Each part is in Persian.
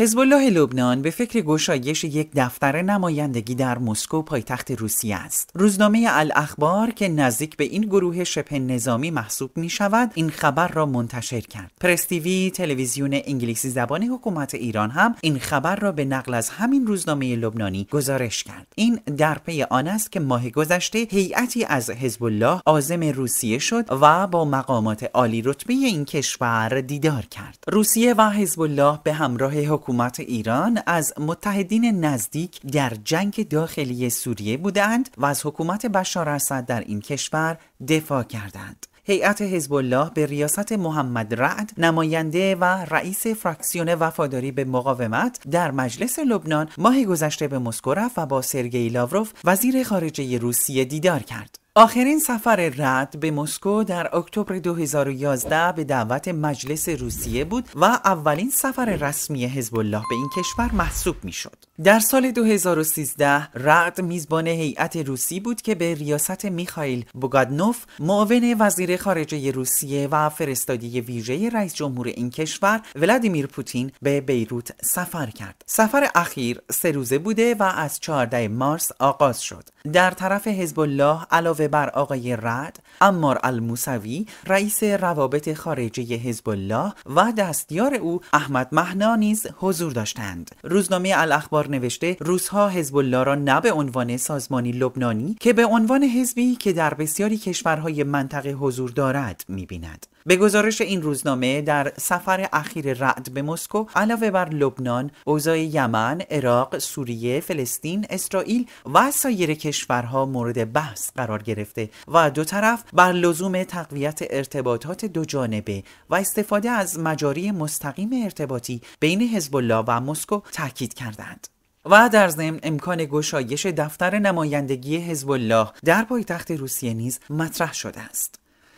حزب الله لبنان به فکر گشایش یک دفتر نمایندگی در مسکو پایتخت روسیه است. روزنامه الاخبار که نزدیک به این گروه شبه نظامی محسوب می شود، این خبر را منتشر کرد. پرستیوی تلویزیون انگلیسی زبان حکومت ایران هم این خبر را به نقل از همین روزنامه لبنانی گزارش کرد. این در پی آن است که ماه گذشته هیئتی از حزب الله عازم روسیه شد و با مقامات عالی رتبه این کشور دیدار کرد. روسیه و حزب الله به همراه حکومت حکومت ایران از متحدین نزدیک در جنگ داخلی سوریه بودند و از حکومت بشار اسد در این کشور دفاع کردند. هیئت حزب الله به ریاست محمد رعد نماینده و رئیس فراکسیون وفاداری به مقاومت در مجلس لبنان ماه گذشته به مسکو رفت و با سرگئی لاوروف وزیر خارجه روسیه دیدار کرد. آخرین سفر رد به مسکو در اکتبر 2011 به دعوت مجلس روسیه بود و اولین سفر رسمی حزب الله به این کشور محسوب میشد. در سال 2013 رد میزبان هیئت روسی بود که به ریاست میخائیل بوگادنوف معاون وزیر خارجه روسیه و فرستادی ویژه رئیس جمهور این کشور ولادیمیر پوتین به بیروت سفر کرد. سفر اخیر سه روزه بوده و از 14 مارس آغاز شد. در طرف حزب الله علاوه بر آقای رد امار الموسوی رئیس روابط خارجی حزب الله و دستیار او احمد مهنا نیز حضور داشتند روزنامه الاخبار نوشته روزها حزب الله را نه به عنوان سازمانی لبنانی که به عنوان حزبی که در بسیاری کشورهای منطقه حضور دارد میبیند به گزارش این روزنامه در سفر اخیر رعد به مسکو علاوه بر لبنان اوضاع یمن عراق سوریه فلسطین اسرائیل و سایر کشورها مورد بحث قرار گرفته و دو طرف بر لزوم تقویت ارتباطات دو جانبه و استفاده از مجاری مستقیم ارتباطی بین حزب الله و مسکو تاکید کردند. و در ضمن امکان گشایش دفتر نمایندگی حزب الله در پایتخت روسیه نیز مطرح شده است.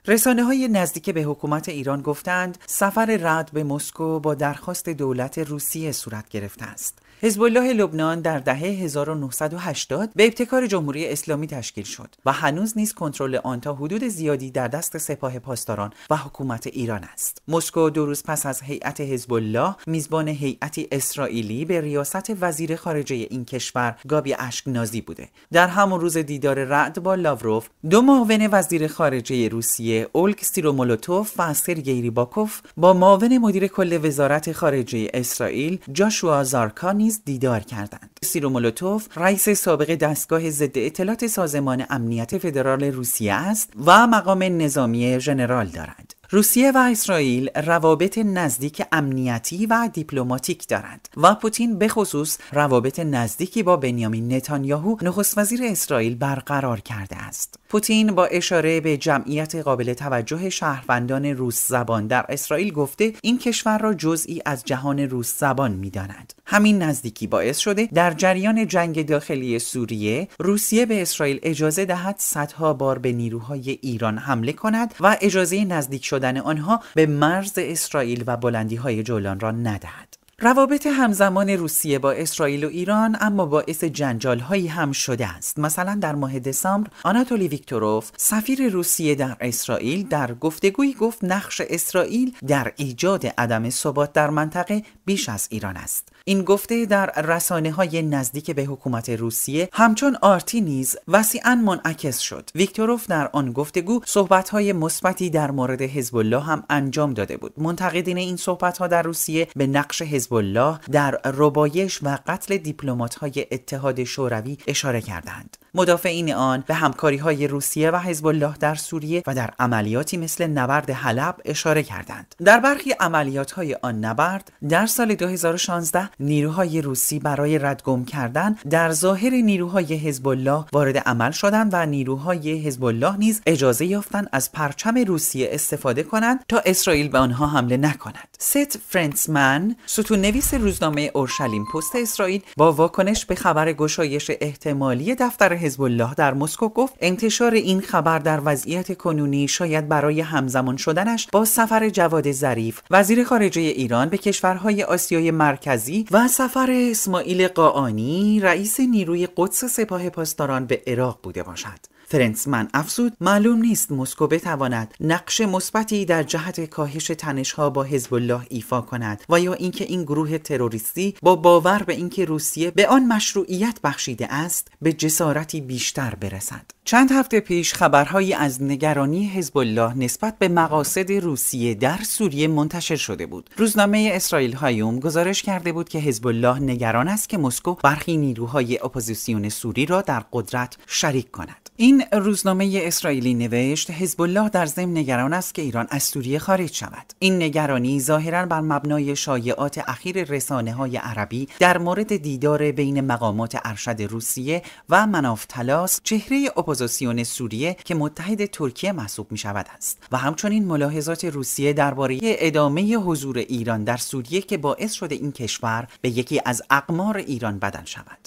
رسانه های نزدیک به حکومت ایران گفتند سفر رد به مسکو با درخواست دولت روسیه صورت گرفته است. حزب الله لبنان در دهه 1980 به ابتکار جمهوری اسلامی تشکیل شد و هنوز نیز کنترل آن تا حدود زیادی در دست سپاه پاسداران و حکومت ایران است. مسکو دو روز پس از هیئت حزب الله میزبان هیئتی اسرائیلی به ریاست وزیر خارجه این کشور گابی اشکنازی بوده. در همان روز دیدار رعد با لاوروف دو معاون وزیر خارجه روسیه اولگ سیرومولوتوف و سرگی ریباکوف با معاون مدیر کل وزارت خارجه اسرائیل جاشوا زارکانی دیدار کردند سیرومولوتوف رئیس سابق دستگاه ضد اطلاعات سازمان امنیت فدرال روسیه است و مقام نظامی ژنرال دارد روسیه و اسرائیل روابط نزدیک امنیتی و دیپلماتیک دارند و پوتین به خصوص روابط نزدیکی با بنیامین نتانیاهو نخست وزیر اسرائیل برقرار کرده است. پوتین با اشاره به جمعیت قابل توجه شهروندان روس زبان در اسرائیل گفته این کشور را جزئی از جهان روس زبان داند. همین نزدیکی باعث شده در جریان جنگ داخلی سوریه روسیه به اسرائیل اجازه دهد صدها بار به نیروهای ایران حمله کند و اجازه نزدیک شدن آنها به مرز اسرائیل و بلندی های جولان را ندهد روابط همزمان روسیه با اسرائیل و ایران اما باعث جنجال هایی هم شده است مثلا در ماه دسامبر آناتولی ویکتوروف سفیر روسیه در اسرائیل در گفتگویی گفت نقش اسرائیل در ایجاد عدم ثبات در منطقه بیش از ایران است این گفته در رسانه های نزدیک به حکومت روسیه همچون آرتی نیز وسیعا منعکس شد ویکتوروف در آن گفتگو صحبت های مثبتی در مورد حزب الله هم انجام داده بود منتقدین این صحبت ها در روسیه به نقش حزب الله در ربایش و قتل دیپلمات های اتحاد شوروی اشاره کردند مدافعین آن به همکاری های روسیه و حزب الله در سوریه و در عملیاتی مثل نبرد حلب اشاره کردند در برخی عملیات های آن نبرد در سال 2016 نیروهای روسی برای ردگم کردن در ظاهر نیروهای حزب الله وارد عمل شدند و نیروهای حزب الله نیز اجازه یافتند از پرچم روسیه استفاده کنند تا اسرائیل به آنها حمله نکند ست فرنسمن ستون نویس روزنامه اورشلیم پست اسرائیل با واکنش به خبر گشایش احتمالی دفتر حزب الله در مسکو گفت انتشار این خبر در وضعیت کنونی شاید برای همزمان شدنش با سفر جواد ظریف وزیر خارجه ایران به کشورهای آسیای مرکزی و سفر اسماعیل قاعانی رئیس نیروی قدس سپاه پاسداران به عراق بوده باشد فرنسمن افزود معلوم نیست مسکو بتواند نقش مثبتی در جهت کاهش تنشها با حزب الله ایفا کند و یا اینکه این گروه تروریستی با باور به اینکه روسیه به آن مشروعیت بخشیده است به جسارتی بیشتر برسد چند هفته پیش خبرهایی از نگرانی حزب الله نسبت به مقاصد روسیه در سوریه منتشر شده بود روزنامه اسرائیل هایوم گزارش کرده بود که حزب الله نگران است که مسکو برخی نیروهای اپوزیسیون سوری را در قدرت شریک کند این روزنامه اسرائیلی نوشت حزب الله در ضمن نگران است که ایران از سوریه خارج شود این نگرانی ظاهرا بر مبنای شایعات اخیر رسانه های عربی در مورد دیدار بین مقامات ارشد روسیه و مناف تلاس چهره اپوزیسیون سوریه که متحد ترکیه محسوب می شود است و همچنین ملاحظات روسیه درباره ادامه حضور ایران در سوریه که باعث شده این کشور به یکی از اقمار ایران بدل شود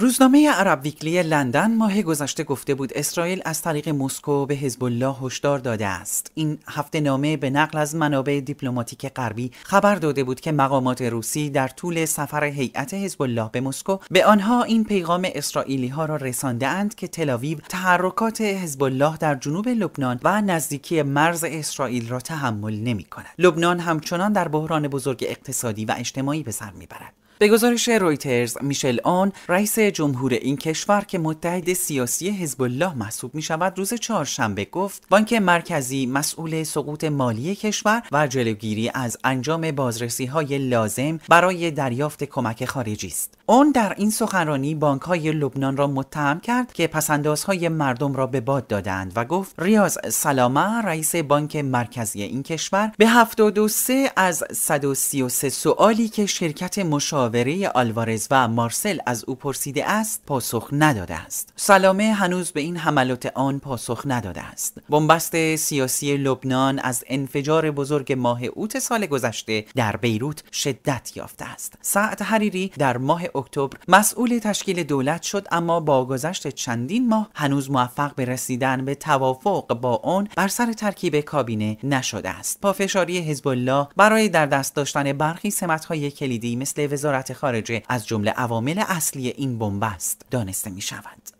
روزنامه عرب ویکلی لندن ماه گذشته گفته بود اسرائیل از طریق مسکو به حزب الله هشدار داده است این هفته نامه به نقل از منابع دیپلماتیک غربی خبر داده بود که مقامات روسی در طول سفر هیئت حزب الله به مسکو به آنها این پیغام اسرائیلی ها را رسانده اند که تلاویو تحرکات حزب الله در جنوب لبنان و نزدیکی مرز اسرائیل را تحمل نمی کند لبنان همچنان در بحران بزرگ اقتصادی و اجتماعی به سر میبرد به گزارش رویترز میشل آن رئیس جمهور این کشور که متحد سیاسی حزب الله محسوب می شود روز چهارشنبه گفت بانک مرکزی مسئول سقوط مالی کشور و جلوگیری از انجام بازرسی های لازم برای دریافت کمک خارجی است اون در این سخنرانی بانک های لبنان را متهم کرد که های مردم را به باد دادند و گفت ریاض سلامه رئیس بانک مرکزی این کشور به 723 از 133 سوالی که شرکت مشاوره آلوارز و مارسل از او پرسیده است پاسخ نداده است سلامه هنوز به این حملات آن پاسخ نداده است بنبست سیاسی لبنان از انفجار بزرگ ماه اوت سال گذشته در بیروت شدت یافته است سعد حریری در ماه اکتبر مسئول تشکیل دولت شد اما با گذشت چندین ماه هنوز موفق به رسیدن به توافق با آن بر سر ترکیب کابینه نشده است پافشاری حزب الله برای در دست داشتن برخی سمت‌های کلیدی مثل وزارت خارجه از جمله عوامل اصلی این است دانسته می شود.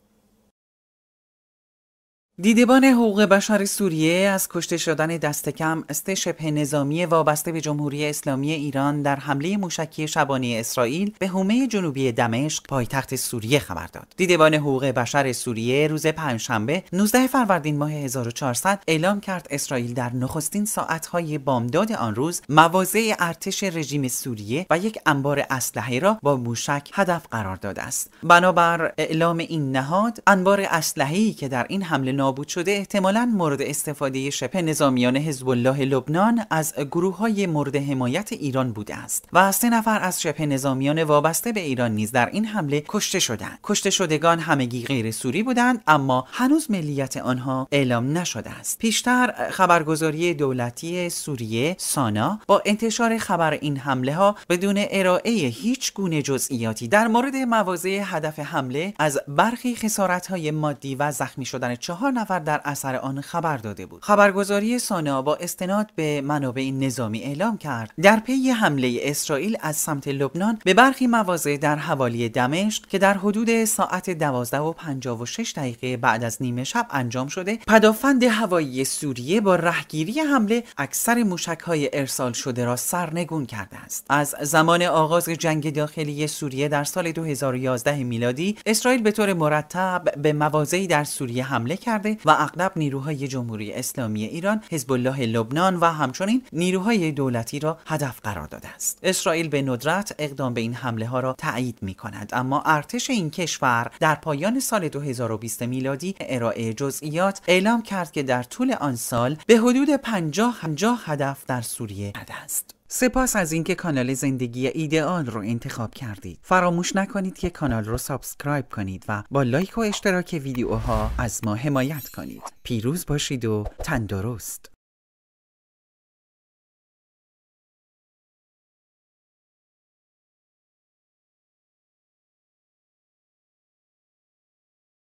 دیدبان حقوق بشر سوریه از کشته شدن دست کم سه شبه نظامی وابسته به جمهوری اسلامی ایران در حمله موشکی شبانه اسرائیل به حومه جنوبی دمشق پایتخت سوریه خبر داد. دیدبان حقوق بشر سوریه روز پنجشنبه 19 فروردین ماه 1400 اعلام کرد اسرائیل در نخستین ساعت‌های بامداد آن روز مواضع ارتش رژیم سوریه و یک انبار اسلحه را با موشک هدف قرار داده است. بنابر اعلام این نهاد انبار اسلحه‌ای که در این حمله نابود شده احتمالا مورد استفاده شبه نظامیان حزب الله لبنان از گروه های مورد حمایت ایران بوده است و سه نفر از شبه نظامیان وابسته به ایران نیز در این حمله کشته شدند کشته شدگان همگی غیر سوری بودند اما هنوز ملیت آنها اعلام نشده است پیشتر خبرگزاری دولتی سوریه سانا با انتشار خبر این حمله ها بدون ارائه هیچ گونه جزئیاتی در مورد مواضع هدف حمله از برخی خسارت های مادی و زخمی شدن چهار نفر در اثر آن خبر داده بود خبرگزاری سانا با استناد به منابع نظامی اعلام کرد در پی حمله اسرائیل از سمت لبنان به برخی مواضع در حوالی دمشق که در حدود ساعت 12 و 56 دقیقه بعد از نیمه شب انجام شده پدافند هوایی سوریه با رهگیری حمله اکثر موشک های ارسال شده را سرنگون کرده است از زمان آغاز جنگ داخلی سوریه در سال 2011 میلادی اسرائیل به طور مرتب به مواضعی در سوریه حمله کرده کرده و اغلب نیروهای جمهوری اسلامی ایران حزب الله لبنان و همچنین نیروهای دولتی را هدف قرار داده است اسرائیل به ندرت اقدام به این حمله ها را تایید می کند اما ارتش این کشور در پایان سال 2020 میلادی ارائه جزئیات اعلام کرد که در طول آن سال به حدود 50 50 هدف در سوریه است سپاس از اینکه کانال زندگی ایدئال رو انتخاب کردید. فراموش نکنید که کانال رو سابسکرایب کنید و با لایک و اشتراک ویدیوها از ما حمایت کنید. پیروز باشید و تندرست.